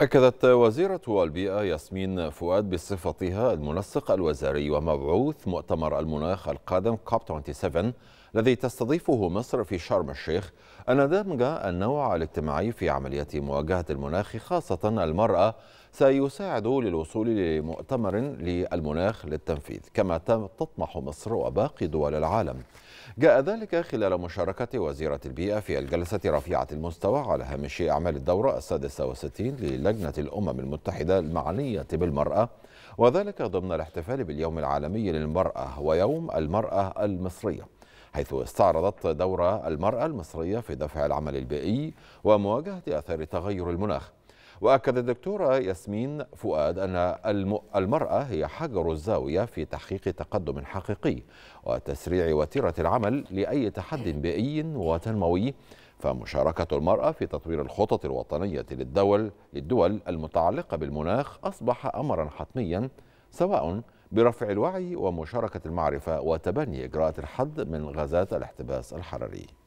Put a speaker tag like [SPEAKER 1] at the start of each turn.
[SPEAKER 1] أكدت وزيرة البيئة ياسمين فؤاد بصفتها المنسق الوزاري ومبعوث مؤتمر المناخ القادم كوب 27 الذي تستضيفه مصر في شرم الشيخ أن دمج النوع الاجتماعي في عملية مواجهة المناخ خاصة المرأة سيساعد للوصول لمؤتمر للمناخ للتنفيذ كما تطمح مصر وباقي دول العالم جاء ذلك خلال مشاركة وزيرة البيئة في الجلسة رفيعة المستوى على هامش أعمال الدورة السادسة وستين لجنة الأمم المتحدة المعنية بالمرأة وذلك ضمن الاحتفال باليوم العالمي للمرأة ويوم المرأة المصرية حيث استعرضت دور المرأة المصرية في دفع العمل البيئي ومواجهة آثار تغير المناخ وأكد الدكتورة ياسمين فؤاد أن المرأة هي حجر الزاوية في تحقيق تقدم حقيقي وتسريع وتيرة العمل لأي تحد بيئي وتنموي فمشاركة المرأة في تطوير الخطط الوطنية للدول للدول المتعلقة بالمناخ أصبح أمرا حتميا سواء برفع الوعي ومشاركة المعرفة وتبني إجراءات الحد من غازات الاحتباس الحراري